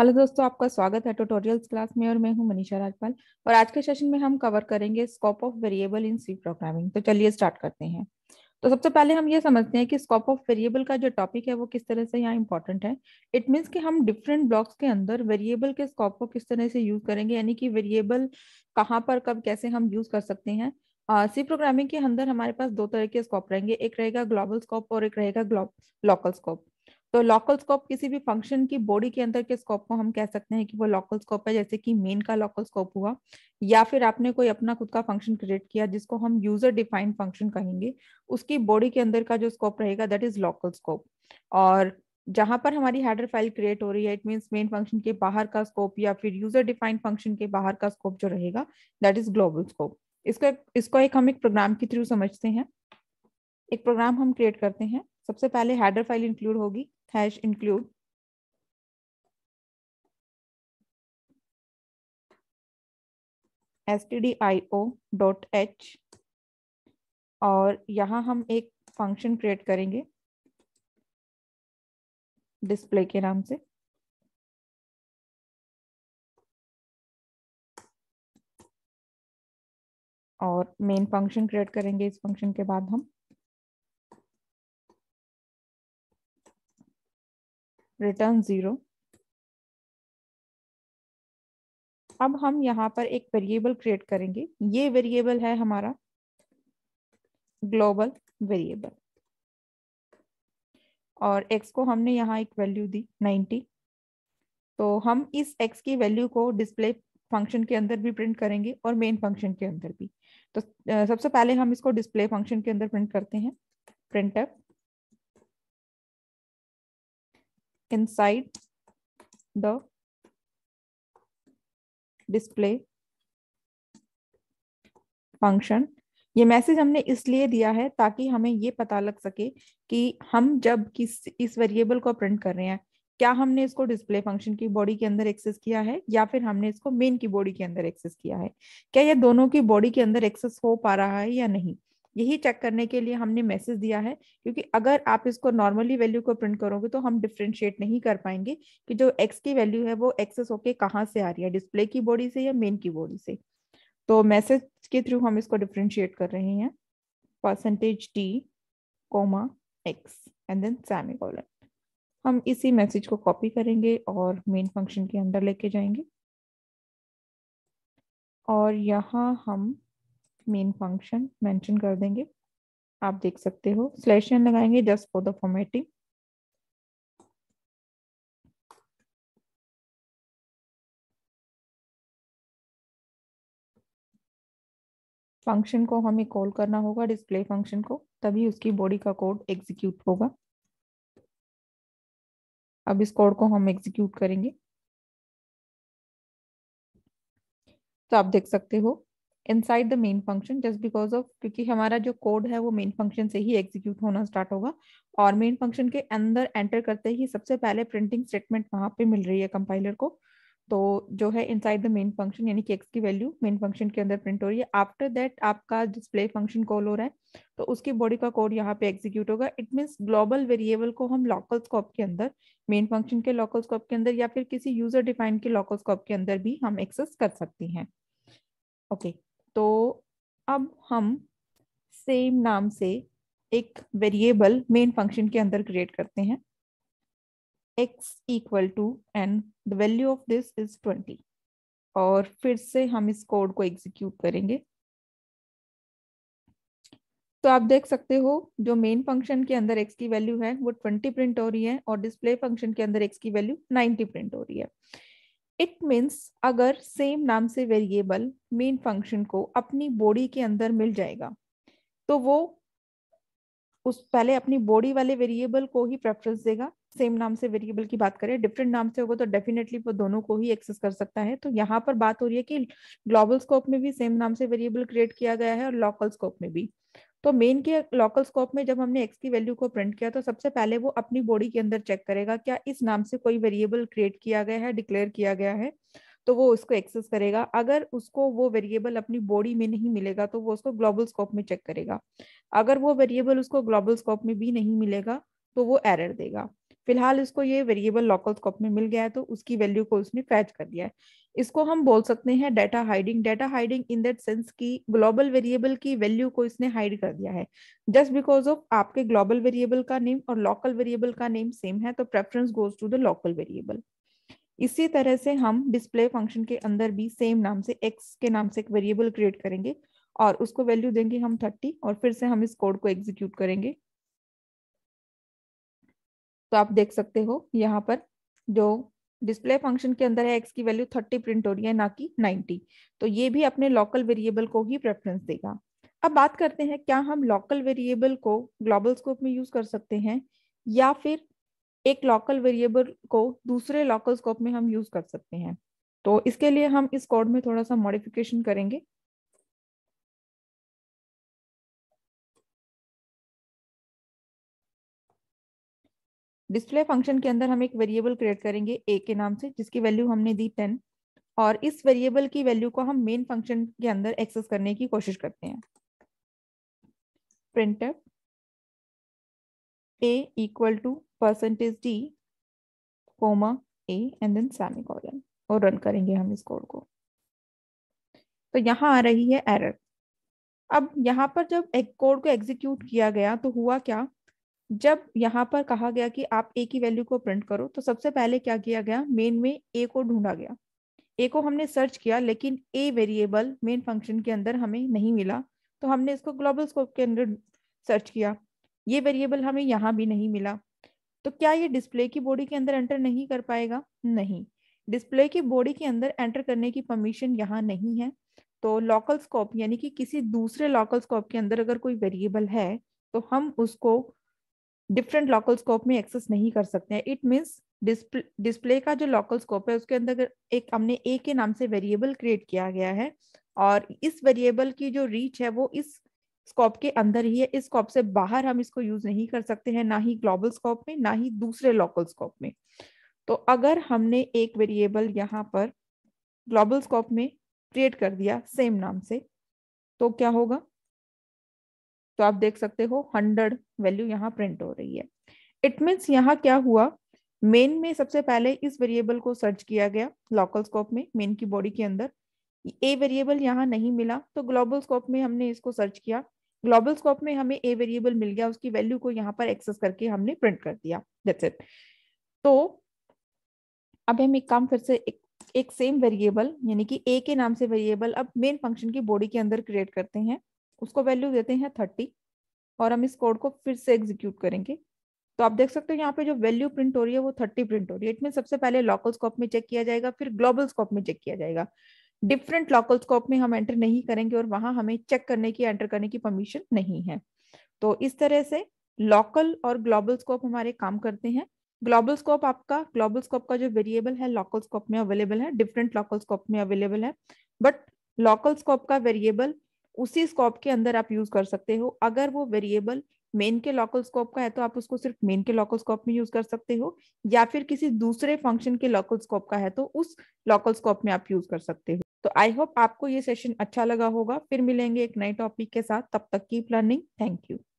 Hello दोस्तों आपका स्वागत है ट्यूटोरियल्स क्लास में और मैं हूं मनीषा राजपाल और आज के सेशन में हम कवर करेंगे scope of variable in C programming तो चलिए स्टार्ट करते हैं तो सबसे पहले हम ये समझते हैं कि स्कोप ऑफ वेरिएबल का जो टॉपिक है वो किस तरह से यहाँ इम्पोर्टेंट है इट मीन्स कि हम डिफरेंट ब्लॉक्स के अंदर वेरिएबल के स्कोप को किस तरह से यूज करेंगे यानी कि वेरिएबल कहाँ पर कब कैसे हम यूज कर सकते हैं सी uh, प्रोग्रामिंग के अंदर हमारे पास दो तरह के स्कोप रहेंगे एक रहेगा ग्लोबल स्कोप और एक रहेगा लोकल स्कोप तो लोकल स्कोप किसी भी फंक्शन की बॉडी के अंदर के स्कोप को हम कह सकते हैं कि वो लोकल स्कोप है जैसे कि मेन का लोकल स्कोप हुआ या फिर आपने कोई अपना खुद का फंक्शन क्रिएट किया जिसको हम यूजर डिफाइंड फंक्शन कहेंगे उसकी बॉडी के अंदर का जो स्कोप रहेगा दैट इज लोकल स्कोप और जहां पर हमारी हेडर फाइल क्रिएट हो रही है इट मीन मेन फंक्शन के बाहर का स्कोप या फिर यूजर डिफाइंड फंक्शन के बाहर का स्कोप जो रहेगा दैट इज ग्लोबल स्कोप इसको इसको एक हम एक प्रोग्राम के थ्रू समझते हैं एक प्रोग्राम हम क्रिएट करते हैं सबसे पहले हेडर फाइल इंक्लूड होगी hash include stdio.h और यहाँ हम एक फंक्शन क्रिएट करेंगे डिस्प्ले के नाम से और मेन फंक्शन क्रिएट करेंगे इस फंक्शन के बाद हम रिटर्न जीरो अब हम यहाँ पर एक वेरिएबल क्रिएट करेंगे ये वेरिएबल है हमारा ग्लोबल वेरिएबल और एक्स को हमने यहाँ एक वैल्यू दी नाइनटी तो हम इस एक्स की वैल्यू को डिस्प्ले फंक्शन के अंदर भी प्रिंट करेंगे और मेन फंक्शन के अंदर भी तो सबसे पहले हम इसको डिस्प्ले फंक्शन के अंदर प्रिंट करते हैं printer inside the display function. ये मैसेज हमने इसलिए दिया है ताकि हमें ये पता लग सके कि हम जब किस इस वेरिएबल को प्रिंट कर रहे हैं क्या हमने इसको डिस्प्ले फंक्शन की बॉडी के अंदर एक्सेस किया है या फिर हमने इसको मेन की बॉडी के अंदर एक्सेस किया है क्या यह दोनों की बॉडी के अंदर एक्सेस हो पा रहा है या नहीं यही चेक करने के लिए हमने मैसेज दिया है क्योंकि अगर आप इसको नॉर्मली वैल्यू को प्रिंट करोगे तो हम डिफ्रेंशिएट नहीं कर पाएंगे कि जो एक्स की वैल्यू है वो एक्सेस होके कहाँ से आ रही है डिस्प्ले की बॉडी से या मेन की बॉडी से तो मैसेज के थ्रू हम इसको डिफ्रेंशिएट कर रहे हैं percentage T comma X and then semicolon हम इसी मैसेज को कॉपी करेंगे और मेन फंक्शन के अंदर लेके जाएंगे और यहाँ हम मेन फंक्शन मेंशन कर देंगे आप देख सकते हो स्लैश एन लगाएंगे just for the formatting function को हमें कॉल करना होगा डिस्प्ले फंक्शन को तभी उसकी बॉडी का कोड एग्जीक्यूट होगा अब इस कोड को हम एग्जीक्यूट करेंगे तो आप देख सकते हो inside the main function just because of क्योंकि हमारा जो कोड है वो मेन फंक्शन से ही एग्जीक्यूट होना स्टार्ट होगा और मेन फंक्शन के अंदर एंटर करते ही सबसे पहले प्रिंटिंग स्टेटमेंट वहां पे मिल रही है कंपाइलर को तो जो है इनसाइड द मेन फंक्शन यानी कि एक्स की वैल्यू मेन फंक्शन के अंदर प्रिंट हो रही है आफ्टर दैट आपका डिस्प्ले फंक्शन कॉल हो रहा है तो उसकी बॉडी का कोड यहाँ पे एग्जीक्यूट होगा इट मीन ग्लोबल वेरिएबल को हम लॉकल स्कोप के अंदर मेन फंक्शन के लॉकल स्कोप के अंदर या फिर किसी यूजर डिफाइन के लॉकल स्कोप के अंदर भी हम एक्सेस कर सकती हैं ओके okay. तो अब हम सेम नाम से एक वेरिएबल मेन फंक्शन के अंदर क्रिएट करते हैं x equal to and the value of this is twenty और फिर से हम इस कोड को एग्जीक्यूट करेंगे तो आप देख सकते हो जो मेन फंक्शन के अंदर x की वैल्यू है वो 20 प्रिंट हो रही है और डिस्प्ले फंक्शन के अंदर x की वैल्यू 90 प्रिंट हो रही है इट मीन्स अगर सेम नाम से वेरिएबल मेन फंक्शन को अपनी बॉडी के अंदर मिल जाएगा तो वो उस पहले अपनी बॉडी वाले वेरिएबल को ही प्रेफरेंस देगा सेम नाम से वेरिएबल की बात करें डिफरेंट नाम से होगा तो डेफिनेटली वो दोनों को ही एक्सेस कर सकता है तो यहाँ पर बात हो रही है कि ग्लोबल स्कोप में भी सेम नाम से वेरिएबल क्रिएट किया गया है और लोकल स्कोप में भी तो मेन के लोकल स्कोप में जब हमने एक्स की वैल्यू को प्रिंट किया तो सबसे पहले वो अपनी बॉडी के अंदर चेक करेगा क्या इस नाम से कोई वेरिएबल क्रिएट किया गया है डिक्लेयर किया गया है तो वो उसको एक्सेस करेगा अगर उसको वो वेरिएबल अपनी बॉडी में नहीं मिलेगा तो वो उसको ग्लोबल स्कोप में चेक करेगा अगर वो वेरिएबल उसको ग्लोबल स्कोप में भी नहीं मिलेगा तो वो एरर देगा फिलहाल इसको ये वेरिएबल लोकल स्कोप में मिल गया है तो उसकी वैल्यू को उसने फैच कर दिया है इसको हम बोल सकते हैं data hiding data hiding in that sense की ग्लोबल वेरिएबल की वैल्यू को इसने हाइड कर दिया है जस्ट बिकॉज ऑफ आपके ग्लोबल वेरिएबल का नेम और लोकल वेरिएबल का नेम सेम है तो preference goes to the local variable इसी तरह से हम डिस्प्ले फंक्शन के अंदर भी सेम नाम से एक्स के नाम से एक वेरिएबल क्रिएट करेंगे और उसको वैल्यू देंगे हम थर्टी और फिर से हम इस कोड को एग्जीक्यूट करेंगे तो आप देख सकते हो यहाँ पर जो डिस्प्ले फंक्शन के अंदर है एक्स की वैल्यू थर्टी प्रिंट हो रही है ना कि नाइन्टी तो ये भी अपने लोकल वेरिएबल को ही प्रेफरेंस देगा अब बात करते हैं क्या हम लोकल वेरिएबल को ग्लोबल स्कोप में यूज कर सकते हैं या फिर एक लोकल वेरिएबल को दूसरे लोकल स्कोप में हम यूज कर सकते हैं तो इसके लिए हम इस कोड में थोड़ा सा मॉडिफिकेशन करेंगे डिस्प्ले फंक्शन के अंदर हम एक वेरिएबल क्रिएट करेंगे ए के नाम से जिसकी वैल्यू हमने दी टेन और इस वेरिएबल की वैल्यू को हम मेन फंक्शन के अंदर एक्सेस करने की कोशिश करते हैं print a equal to percentage d comma a and then semicolon और रन करेंगे हम इस कोड को तो यहाँ आ रही है एरर अब यहाँ पर जब एक कोड को एग्जीक्यूट किया गया तो हुआ क्या जब यहाँ पर कहा गया कि आप ए की वैल्यू को प्रिंट करो तो सबसे पहले क्या किया गया मेन में ए को ढूंढा गया ए को हमने सर्च किया लेकिन ए वेरिएबल मेन फंक्शन के अंदर हमें नहीं मिला तो हमने इसको ग्लोबल स्कोप के अंदर सर्च किया ये वेरिएबल हमें यहाँ भी नहीं मिला तो क्या ये डिस्प्ले की बॉडी के अंदर एंटर नहीं कर पाएगा नहीं डिस्प्ले की बॉडी के अंदर एंटर करने की परमिशन यहाँ नहीं है तो लोकल स्कोप यानी कि किसी दूसरे लोकल स्कोप के अंदर अगर कोई वेरिएबल है तो हम उसको डिफरेंट लोकल स्कोप में एक्सेस नहीं कर सकते हैं इट मीन्स डिस्प्ले डिस्प्ले का जो लोकल स्कोप है उसके अंदर एक हमने ए के नाम से वेरिएबल क्रिएट किया गया है और इस वेरिएबल की जो रीच है वो इस स्कोप के अंदर ही है इस स्कोप से बाहर हम इसको यूज नहीं कर सकते हैं ना ही ग्लोबल स्कोप में ना ही दूसरे लोकल स्कोप में तो अगर हमने एक वेरिएबल यहाँ पर ग्लोबल स्कोप में क्रिएट कर दिया सेम नाम से तो क्या होगा तो आप देख सकते हो हंड्रेड वैल्यू यहाँ प्रिंट हो रही है इट मीन्स यहाँ क्या हुआ मेन में सबसे पहले इस वेरिएबल को सर्च किया गया लोकल स्कोप में मेन की बॉडी के अंदर ए वेरिएबल यहाँ नहीं मिला तो ग्लोबल स्कोप में हमने इसको सर्च किया ग्लोबल स्कोप में हमें ए वेरिएबल मिल गया उसकी वैल्यू को यहाँ पर एक्सेस करके हमने प्रिंट कर दिया दैट्स इट तो अब हम एक काम फिर से एक एक सेम वेरिएबल यानी कि ए के नाम से वेरिएबल अब मेन फंक्शन की बॉडी के अंदर क्रिएट करते हैं उसको वैल्यू देते हैं थर्टी और हम इस कोड को फिर से एग्जीक्यूट करेंगे तो आप देख सकते हो यहाँ पे जो वैल्यू प्रिंट हो रही है वो थर्टी प्रिंट हो रही है इट सबसे पहले लोकल स्कोप में चेक किया जाएगा फिर ग्लोबल स्कोप में चेक किया जाएगा डिफरेंट लोकल स्कोप में हम एंटर नहीं करेंगे और वहां हमें चेक करने की एंटर करने की परमिशन नहीं है तो इस तरह से लोकल और ग्लोबल स्कोप हमारे काम करते हैं ग्लोबल स्कोप आपका ग्लोबल स्कोप का जो वेरिएबल है लोकल स्कोप में अवेलेबल है डिफरेंट लोकल स्कोप में अवेलेबल है बट लोकल स्कोप का वेरिएबल उसी स्कोप के अंदर आप यूज कर सकते हो अगर वो वेरिएबल मेन के लोकल स्कोप का है तो आप उसको सिर्फ मेन के लोकल स्कोप में यूज कर सकते हो या फिर किसी दूसरे फंक्शन के लोकल स्कोप का है तो उस लोकल स्कोप में आप यूज कर सकते हो तो आई होप आपको ये सेशन अच्छा लगा होगा फिर मिलेंगे एक नए टॉपिक के साथ तब तक कीप लर्निंग थैंक यू